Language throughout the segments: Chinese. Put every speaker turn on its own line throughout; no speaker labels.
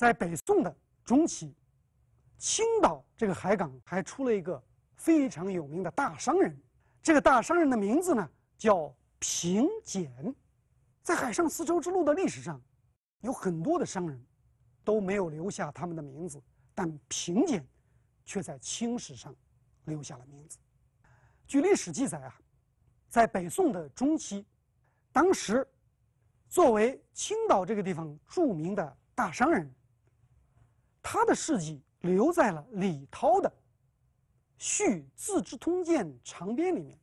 在北宋的中期，青岛这个海港还出了一个非常有名的大商人。这个大商人的名字呢，叫平简。在海上丝绸之路的历史上，有很多的商人，都没有留下他们的名字，但平简，却在青史上，留下了名字。据历史记载啊，在北宋的中期，当时，作为青岛这个地方著名的大商人。他的事迹留在了李涛的《续资治通鉴长编》里面。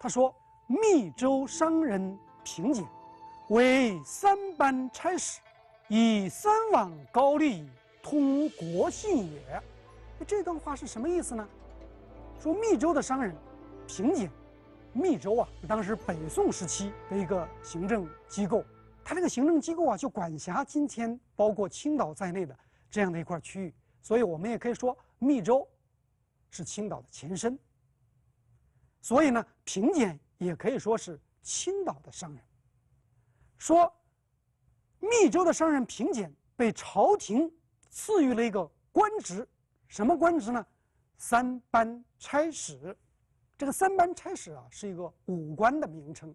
他说：“密州商人平简，为三班差使，以三往高丽通国信也。”这段话是什么意思呢？说密州的商人平简，密州啊，是当时北宋时期的一个行政机构，他这个行政机构啊，就管辖今天包括青岛在内的。这样的一块区域，所以我们也可以说，密州是青岛的前身。所以呢，平简也可以说是青岛的商人。说，密州的商人平简被朝廷赐予了一个官职，什么官职呢？三班差使。这个三班差使啊，是一个武官的名称，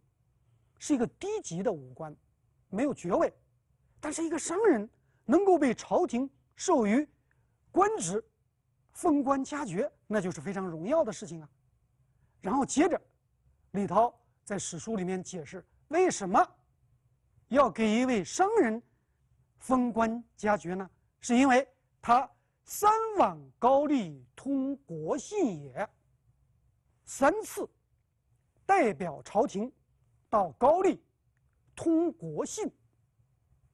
是一个低级的武官，没有爵位，但是一个商人能够被朝廷。授予官职、封官加爵，那就是非常荣耀的事情啊。然后接着，李涛在史书里面解释为什么要给一位商人封官加爵呢？是因为他三往高丽通国信也。三次代表朝廷到高丽通国信，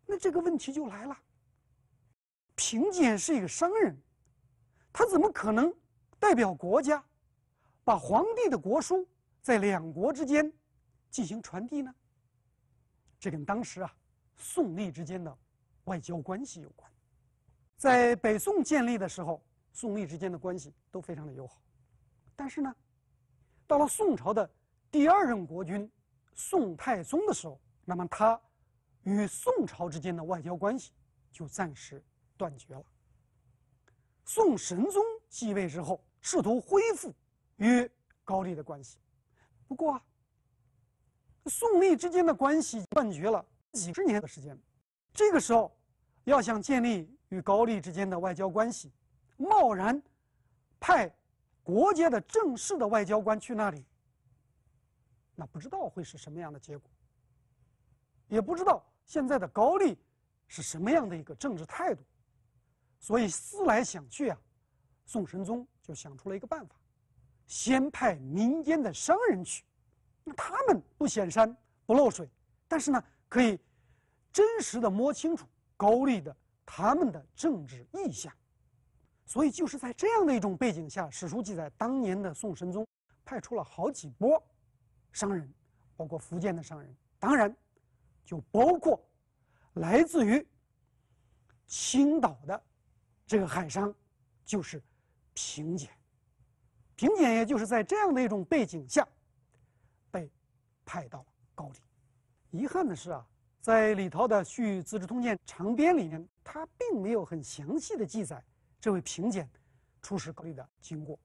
那这个问题就来了。秦简是一个商人，他怎么可能代表国家把皇帝的国书在两国之间进行传递呢？这跟当时啊宋、立之间的外交关系有关。在北宋建立的时候，宋、立之间的关系都非常的友好，但是呢，到了宋朝的第二任国君宋太宗的时候，那么他与宋朝之间的外交关系就暂时。断绝了。宋神宗继位之后，试图恢复与高丽的关系，不过啊，宋、丽之间的关系断绝了几十年的时间。这个时候，要想建立与高丽之间的外交关系，贸然派国家的正式的外交官去那里，那不知道会是什么样的结果，也不知道现在的高丽是什么样的一个政治态度。所以思来想去啊，宋神宗就想出了一个办法，先派民间的商人去，那他们不显山不漏水，但是呢可以真实的摸清楚高丽的他们的政治意向。所以就是在这样的一种背景下，史书记载，当年的宋神宗派出了好几波商人，包括福建的商人，当然就包括来自于青岛的。这个海商就是平检，平检也就是在这样的一种背景下被派到了高丽。遗憾的是啊，在李涛的《续资治通鉴长编》里面，他并没有很详细的记载这位平检出使高丽的经过，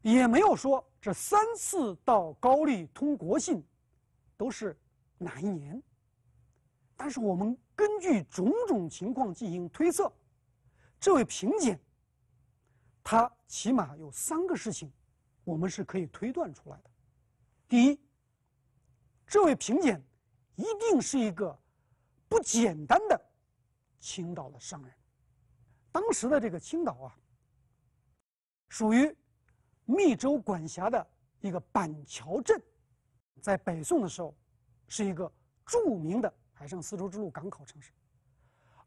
也没有说这三次到高丽通国信都是哪一年。但是我们根据种种情况进行推测。这位平简，他起码有三个事情，我们是可以推断出来的。第一，这位平简一定是一个不简单的青岛的商人。当时的这个青岛啊，属于密州管辖的一个板桥镇，在北宋的时候是一个著名的海上丝绸之路港口城市。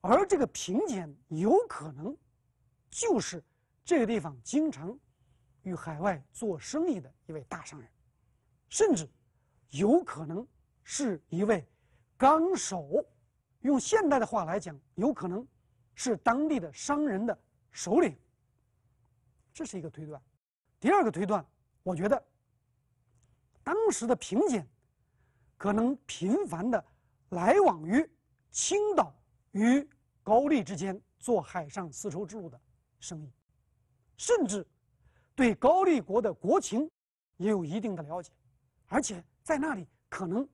而这个平简有可能就是这个地方经常与海外做生意的一位大商人，甚至有可能是一位纲手，用现代的话来讲，有可能是当地的商人的首领。这是一个推断。第二个推断，我觉得当时的平简可能频繁的来往于青岛。与高丽之间做海上丝绸之路的生意，甚至对高丽国的国情也有一定的了解，而且在那里可能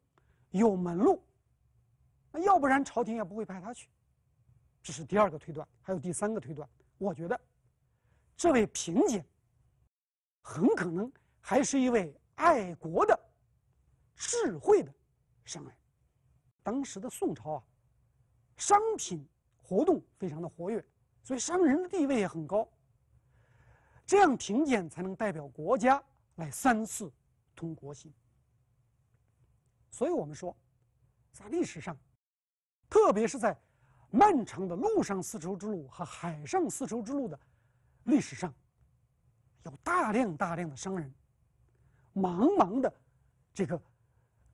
有门路，那要不然朝廷也不会派他去。这是第二个推断，还有第三个推断，我觉得这位平姐很可能还是一位爱国的、智慧的商人。当时的宋朝啊。商品活动非常的活跃，所以商人的地位也很高。这样，评鉴才能代表国家来三次通国信。所以我们说，在历史上，特别是在漫长的陆上丝绸之路和海上丝绸之路的历史上，有大量大量的商人，茫茫的这个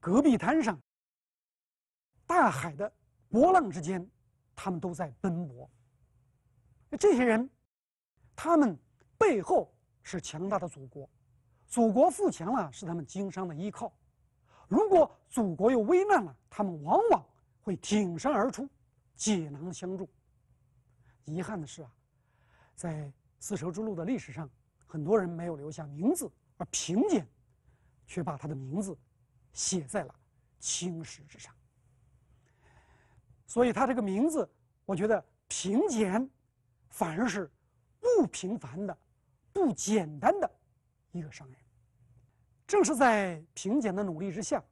戈壁滩上，大海的。波浪之间，他们都在奔波。这些人，他们背后是强大的祖国，祖国富强了是他们经商的依靠。如果祖国有危难了，他们往往会挺身而出，解囊相助。遗憾的是啊，在丝绸之路的历史上，很多人没有留下名字，而贫贱，却把他的名字，写在了青史之上。所以，他这个名字，我觉得平简，反而是不平凡的、不简单的一个商人。正是在平简的努力之下，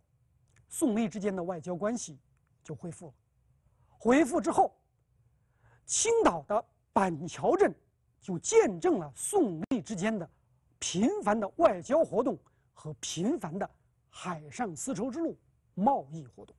宋、隶之间的外交关系就恢复了。恢复之后，青岛的板桥镇就见证了宋、隶之间的频繁的外交活动和频繁的海上丝绸之路贸易活动。